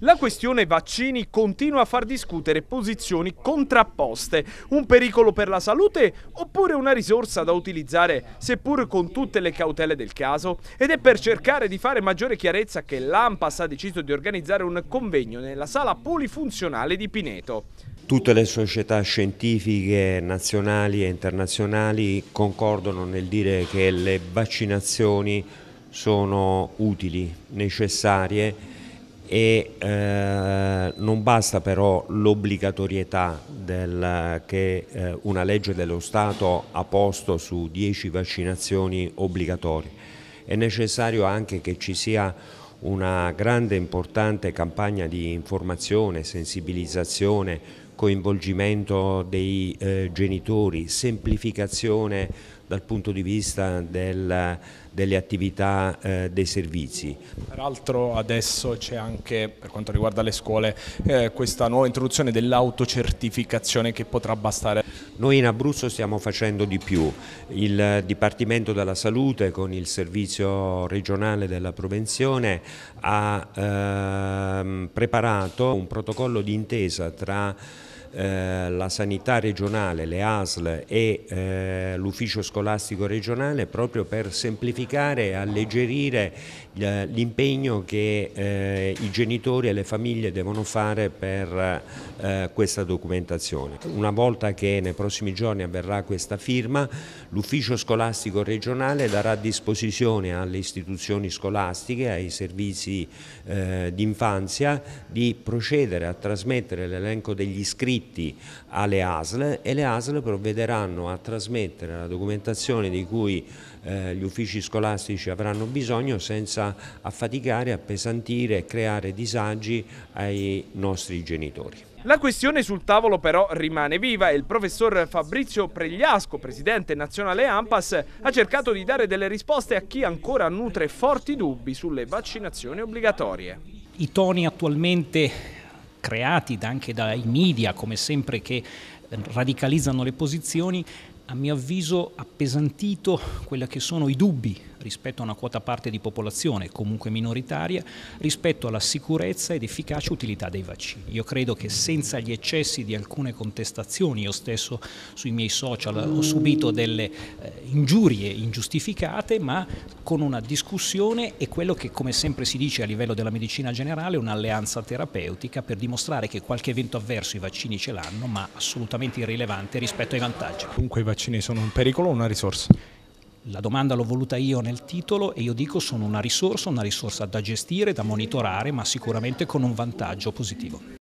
La questione vaccini continua a far discutere posizioni contrapposte. Un pericolo per la salute oppure una risorsa da utilizzare, seppur con tutte le cautele del caso? Ed è per cercare di fare maggiore chiarezza che l'AMPAS ha deciso di organizzare un convegno nella sala polifunzionale di Pineto. Tutte le società scientifiche nazionali e internazionali concordano nel dire che le vaccinazioni sono utili, necessarie e eh, non basta però l'obbligatorietà del, che eh, una legge dello Stato ha posto su 10 vaccinazioni obbligatorie, è necessario anche che ci sia una grande e importante campagna di informazione, sensibilizzazione, coinvolgimento dei eh, genitori, semplificazione dal punto di vista del, delle attività eh, dei servizi. Peraltro adesso c'è anche, per quanto riguarda le scuole, eh, questa nuova introduzione dell'autocertificazione che potrà bastare. Noi in Abruzzo stiamo facendo di più, il Dipartimento della Salute con il Servizio regionale della Prevenzione ha ehm, preparato un protocollo di intesa tra eh, la sanità regionale, le ASL e eh, l'ufficio scolastico regionale proprio per semplificare e alleggerire eh, l'impegno che eh, i genitori e le famiglie devono fare per questa documentazione. Una volta che nei prossimi giorni avverrà questa firma, l'ufficio scolastico regionale darà a disposizione alle istituzioni scolastiche, ai servizi eh, d'infanzia di procedere a trasmettere l'elenco degli iscritti iscritti alle ASL e le ASL provvederanno a trasmettere la documentazione di cui eh, gli uffici scolastici avranno bisogno senza affaticare, appesantire e creare disagi ai nostri genitori. La questione sul tavolo però rimane viva e il professor Fabrizio Pregliasco, presidente nazionale AMPAS, ha cercato di dare delle risposte a chi ancora nutre forti dubbi sulle vaccinazioni obbligatorie. I toni attualmente creati anche dai media, come sempre, che radicalizzano le posizioni, a mio avviso appesantito quelli che sono i dubbi rispetto a una quota parte di popolazione comunque minoritaria rispetto alla sicurezza ed efficace utilità dei vaccini. Io credo che senza gli eccessi di alcune contestazioni, io stesso sui miei social ho subito delle eh, ingiurie ingiustificate, ma con una discussione e quello che come sempre si dice a livello della medicina generale un'alleanza terapeutica per dimostrare che qualche evento avverso i vaccini ce l'hanno, ma assolutamente irrilevante rispetto ai vantaggi. Dunque i vaccini sono un pericolo o una risorsa? La domanda l'ho voluta io nel titolo e io dico sono una risorsa, una risorsa da gestire, da monitorare, ma sicuramente con un vantaggio positivo.